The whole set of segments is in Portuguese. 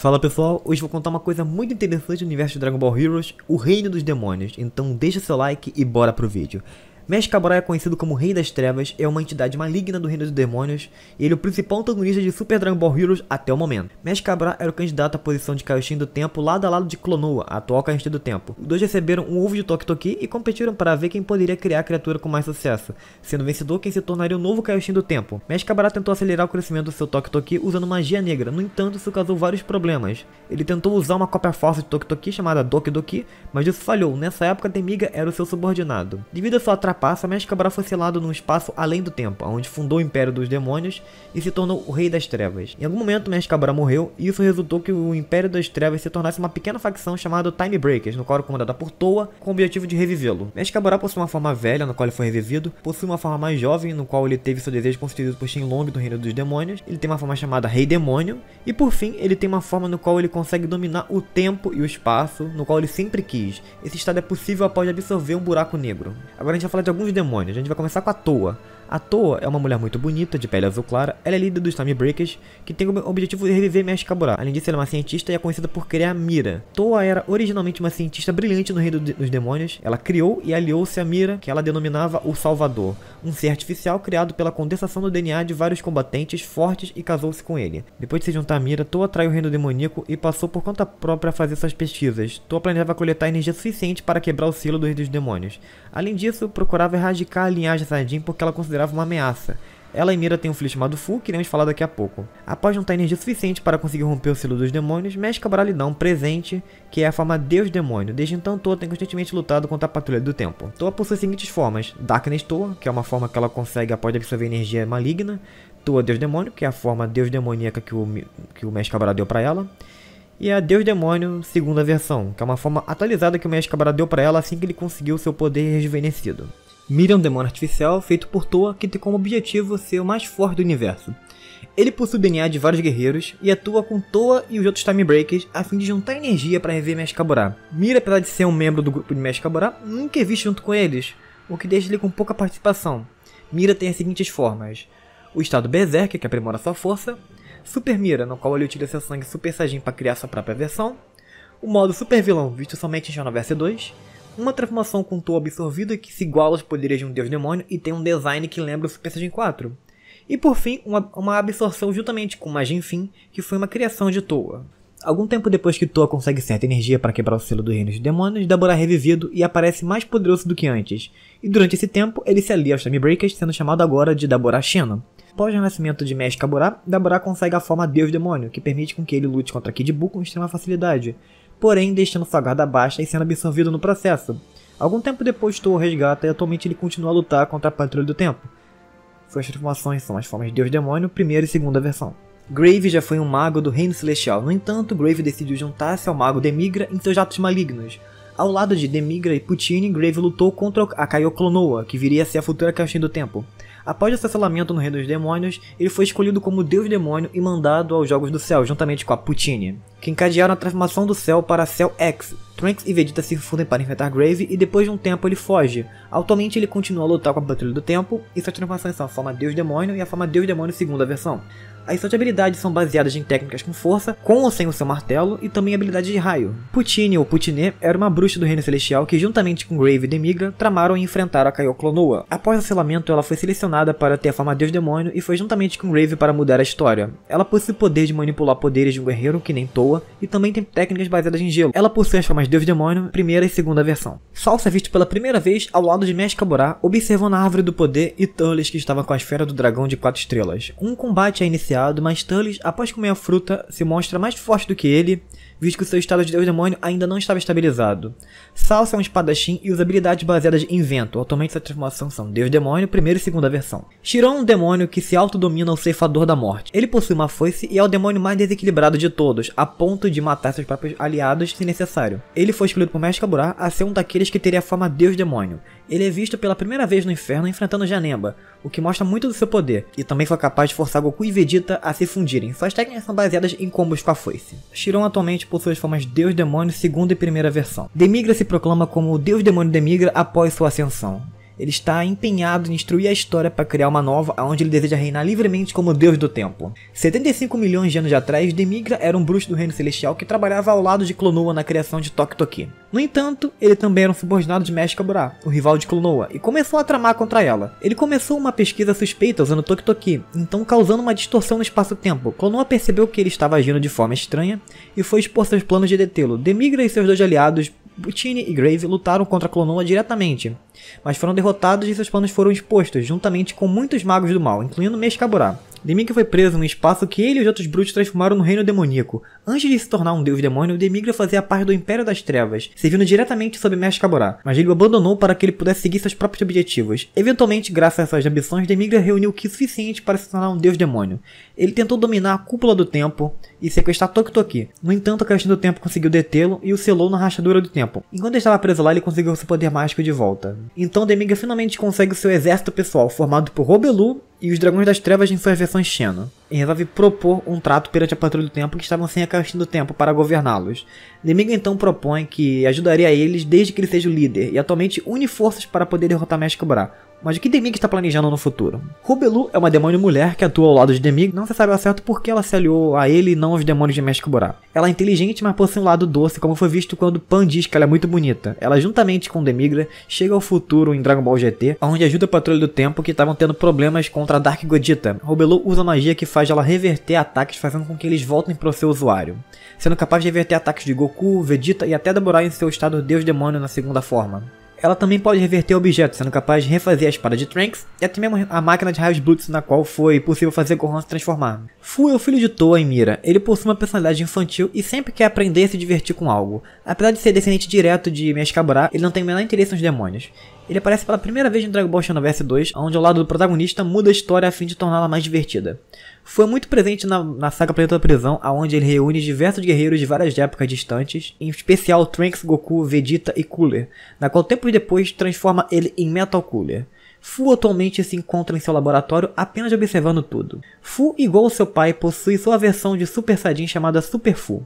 Fala pessoal, hoje vou contar uma coisa muito interessante do universo de Dragon Ball Heroes, o reino dos demônios, então deixa seu like e bora pro vídeo. Cabral é conhecido como Rei das Trevas, é uma entidade maligna do Reino dos Demônios, e ele é o principal antagonista de Super Dragon Ball Heroes até o momento. Cabral era o candidato à posição de Kaioshin do Tempo lado a lado de Klonoa, a atual Kaioshin do Tempo. Os dois receberam um ovo de Toki Toki e competiram para ver quem poderia criar a criatura com mais sucesso, sendo vencedor quem se tornaria o novo Kaioshin do Tempo. Cabral tentou acelerar o crescimento do seu Toki Toki usando magia negra, no entanto isso causou vários problemas. Ele tentou usar uma cópia falsa de Toki Toki chamada Doki Doki, mas isso falhou, nessa época Demiga era o seu subordinado. Devido a sua atrapalhada Passa. Mestre acabará foi selado num espaço além do tempo, onde fundou o Império dos Demônios e se tornou o Rei das Trevas. Em algum momento, Meshkabra morreu, e isso resultou que o Império das Trevas se tornasse uma pequena facção chamada Time Breakers, no qual era comandada por Toa, com o objetivo de revivê-lo. Meshkabra possui uma forma velha, na qual ele foi revivido, possui uma forma mais jovem, no qual ele teve seu desejo concedido por Shenlong do Reino dos Demônios, ele tem uma forma chamada Rei Demônio, e por fim, ele tem uma forma no qual ele consegue dominar o tempo e o espaço, no qual ele sempre quis. Esse estado é possível após absorver um buraco negro. Agora a gente vai falar de alguns demônios. A gente vai começar com a toa. A Toa é uma mulher muito bonita, de pele azul clara, ela é líder dos Timebreakers, que tem como objetivo reviver Mestre Kabura. Além disso, ela é uma cientista e é conhecida por criar Mira. Toa era originalmente uma cientista brilhante no Reino dos Demônios, ela criou e aliou-se a Mira, que ela denominava o Salvador, um ser artificial criado pela condensação do DNA de vários combatentes fortes e casou-se com ele. Depois de se juntar a Mira, Toa atrai o Reino Demoníaco e passou por conta própria a fazer suas pesquisas. Toa planejava coletar energia suficiente para quebrar o selo do reino dos Demônios. Além disso, procurava erradicar a linhagem Sardin porque ela considerava considerava uma ameaça. Ela e Mira têm um filho chamado Fu, que iremos falar daqui a pouco. Após juntar energia suficiente para conseguir romper o selo dos demônios, Mesh Cabral lhe dá um presente, que é a forma Deus Demônio. Desde então, Toa tem constantemente lutado contra a Patrulha do Tempo. Toa possui as seguintes formas. Darkness Toa, que é uma forma que ela consegue após absorver energia maligna. Toa Deus Demônio, que é a forma Deus Demoníaca que o, que o Mesh Cabral deu para ela. E a Deus Demônio, segunda versão, que é uma forma atualizada que o Mesh Cabral deu para ela assim que ele conseguiu seu poder rejuvenescido. Mira é um demônio artificial feito por Toa que tem como objetivo ser o mais forte do universo. Ele possui o DNA de vários guerreiros e atua com Toa e os outros Time Breakers a fim de juntar energia para rever Mesh Kabura. Mira, apesar de ser um membro do grupo de Mesh Kabura, nunca é visto junto com eles, o que deixa ele com pouca participação. Mira tem as seguintes formas. O estado Berserk, que aprimora sua força. Super Mira, no qual ele utiliza seu sangue Super Saiyajin para criar sua própria versão. O modo Super Vilão, visto somente em Shona Verse 2 uma transformação com toa absorvida que se iguala aos poderes de um deus demônio e tem um design que lembra o Super Saiyajin 4. E por fim, uma, uma absorção juntamente com Majin Fin, que foi uma criação de Toa. Algum tempo depois que Toa consegue certa energia para quebrar o selo do reino dos demônios, Dabura é revivido e aparece mais poderoso do que antes. E durante esse tempo, ele se alia aos Timebreakers, sendo chamado agora de Dabura Shino. Após o renascimento de Mesh Kabura, Dabura consegue a forma Deus Demônio, que permite com que ele lute contra Kid Buu com extrema facilidade porém deixando sua guarda baixa e sendo absorvido no processo. Algum tempo depois Thor resgata e atualmente ele continua a lutar contra a Patrulha do Tempo. Suas transformações são as formas de Deus Demônio, primeira e segunda versão. Grave já foi um mago do Reino Celestial, no entanto, Grave decidiu juntar-se ao mago Demigra em seus atos malignos. Ao lado de Demigra e Puccini, Grave lutou contra a Kaioklonoa, que viria a ser a futura Caixinha do Tempo. Após o acelhamento no Reino dos Demônios, ele foi escolhido como Deus Demônio e mandado aos Jogos do Céu, juntamente com a Puccini, que encadearam a transformação do Céu para Cell X. Trunks e Vegeta se fundem para enfrentar Grave e depois de um tempo ele foge. Atualmente ele continua a lutar com a Patrulha do Tempo, e suas transformações são a forma Deus Demônio e a forma Deus Demônio segunda versão. As suas habilidades são baseadas em técnicas com força, com ou sem o seu martelo, e também habilidade de raio. Putine ou Putine era uma bruxa do Reino Celestial que, juntamente com Grave e Demigra, tramaram em enfrentar a Kaio Clonoa. Após o selamento, ela foi selecionada para ter a forma Deus Demônio e foi juntamente com Grave para mudar a história. Ela possui o poder de manipular poderes de um guerreiro que nem toa, e também tem técnicas baseadas em gelo. Ela possui as formas Deus Demônio, primeira e segunda versão. Salsa é visto pela primeira vez ao lado de Mesh Kaburá, observando a Árvore do Poder e Turles que estava com a Esfera do Dragão de 4 estrelas. Um combate é iniciado mas Tullis, após comer a fruta, se mostra mais forte do que ele, visto que seu estado de Deus-Demônio ainda não estava estabilizado. Salsa é um espadachim e usa habilidades baseadas em vento, atualmente sua transformação são Deus-Demônio, primeira e segunda versão. Chiron é um demônio que se autodomina ao ceifador da morte. Ele possui uma foice e é o demônio mais desequilibrado de todos, a ponto de matar seus próprios aliados se necessário. Ele foi escolhido por Mestre Kaburá a ser um daqueles que teria a forma Deus-Demônio, ele é visto pela primeira vez no inferno enfrentando Janemba, o que mostra muito do seu poder, e também foi capaz de forçar Goku e Vegeta a se fundirem. Suas técnicas são baseadas em combos com a foice. Shiron atualmente possui as formas Deus Demônio segunda e primeira versão. Demigra se proclama como o Deus Demônio Demigra após sua ascensão ele está empenhado em instruir a história para criar uma nova onde ele deseja reinar livremente como deus do tempo. 75 milhões de anos atrás, Demigra era um bruxo do reino celestial que trabalhava ao lado de Clonoa na criação de Toktoki. No entanto, ele também era um subordinado de Mesh o rival de Clonoa, e começou a tramar contra ela. Ele começou uma pesquisa suspeita usando Toktoki, então causando uma distorção no espaço-tempo. Clonoa percebeu que ele estava agindo de forma estranha e foi expor seus planos de detê-lo. Demigra e seus dois aliados Boutini e Grave lutaram contra Clonoa diretamente, mas foram derrotados e seus planos foram expostos, juntamente com muitos magos do mal, incluindo Meshkabura. Demigra foi preso num espaço que ele e os outros brutos transformaram no reino demoníaco. Antes de se tornar um deus demônio, Demigra fazia parte do Império das Trevas, servindo diretamente sob Mestre Meshkaborá, mas ele o abandonou para que ele pudesse seguir seus próprios objetivos. Eventualmente, graças a essas ambições, Demigra reuniu o que é suficiente para se tornar um deus demônio. Ele tentou dominar a cúpula do tempo e sequestrar Tokitoki. No entanto, a questão do tempo conseguiu detê-lo e o selou na rachadura do tempo. Enquanto estava preso lá, ele conseguiu seu poder mágico de volta. Então Demigra finalmente consegue seu exército pessoal, formado por Robelu e os Dragões das Trevas enfurecerão Xeno, e resolve propor um trato perante a Patrulha do Tempo que estavam sem a caixinha do tempo para governá-los. Nemigo então propõe que ajudaria eles desde que ele seja o líder, e atualmente une forças para poder derrotar Mestre Brá. Mas o que Demig está planejando no futuro? Rubelu é uma demônio mulher que atua ao lado de Demig, não se sabe ao certo por que ela se aliou a ele e não aos demônios de México Borá. Ela é inteligente, mas possui um lado doce, como foi visto quando Pan diz que ela é muito bonita. Ela, juntamente com Demigra, chega ao futuro em Dragon Ball GT, onde ajuda a Patrulha do Tempo que estavam tendo problemas contra Dark Godita. Rubelu usa magia que faz ela reverter ataques, fazendo com que eles voltem para o seu usuário, sendo capaz de reverter ataques de Goku, Vegeta e até Daburai em seu estado Deus-Demônio na segunda forma. Ela também pode reverter objetos, sendo capaz de refazer a espada de Tranks e até mesmo a máquina de raios Blitz na qual foi possível fazer Gohan se transformar. Fu é o filho de Toa e Mira. Ele possui uma personalidade infantil e sempre quer aprender e se divertir com algo. Apesar de ser descendente direto de Meshkabura, ele não tem o menor interesse nos demônios. Ele aparece pela primeira vez em Dragon Ball Xenoverse 2, onde ao lado do protagonista muda a história a fim de torná-la mais divertida foi muito presente na, na saga Planeta da Prisão, aonde ele reúne diversos guerreiros de várias épocas distantes, em especial Trunks, Goku, Vegeta e Cooler, na qual tempos depois transforma ele em Metal Cooler. Fu atualmente se encontra em seu laboratório apenas observando tudo. Fu, igual ao seu pai, possui sua versão de Super Saiyajin chamada Super Fu.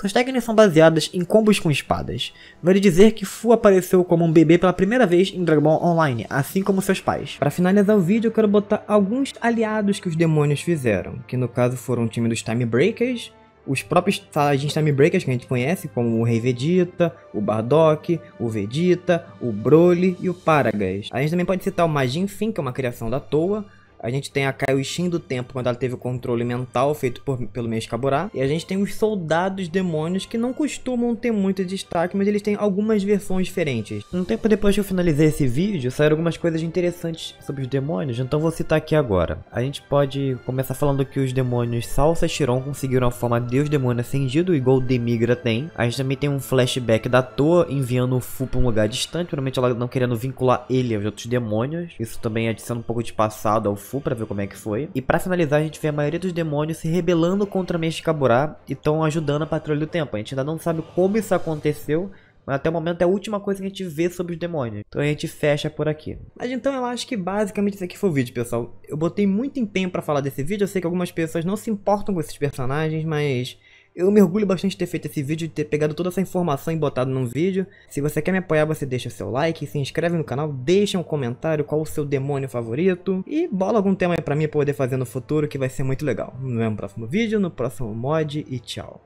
Suas técnicas são baseadas em combos com espadas. Vale dizer que Fu apareceu como um bebê pela primeira vez em Dragon Ball Online, assim como seus pais. Para finalizar o vídeo, eu quero botar alguns aliados que os demônios fizeram, que no caso foram o time dos Time Breakers, os próprios Saiyajins Time Breakers que a gente conhece, como o Rei Vegeta, o Bardock, o Vegeta, o Broly e o Paragas. A gente também pode citar o Majin Fin, que é uma criação da Toa, a gente tem a Kaioshin do tempo, quando ela teve o controle mental feito por, pelo Meshkaburá. E a gente tem os soldados demônios que não costumam ter muito destaque, mas eles têm algumas versões diferentes. Um tempo depois que eu finalizei esse vídeo, saíram algumas coisas interessantes sobre os demônios, então vou citar aqui agora. A gente pode começar falando que os demônios Salsa e Chiron conseguiram a forma Deus Demônio ascendido igual Demigra tem. A gente também tem um flashback da Toa enviando o Fu para um lugar distante, provavelmente ela não querendo vincular ele aos outros demônios. Isso também adiciona um pouco de passado ao Fu Fu pra ver como é que foi. E pra finalizar, a gente vê a maioria dos demônios se rebelando contra Meshikabura e estão ajudando a Patrulha do Tempo. A gente ainda não sabe como isso aconteceu, mas até o momento é a última coisa que a gente vê sobre os demônios. Então a gente fecha por aqui. Mas então eu acho que basicamente isso aqui foi o vídeo, pessoal. Eu botei muito empenho para falar desse vídeo. Eu sei que algumas pessoas não se importam com esses personagens, mas eu me orgulho bastante de ter feito esse vídeo, de ter pegado toda essa informação e botado num vídeo. Se você quer me apoiar, você deixa seu like, se inscreve no canal, deixa um comentário qual o seu demônio favorito e bola algum tema aí pra mim poder fazer no futuro que vai ser muito legal. no próximo vídeo, no próximo mod e tchau.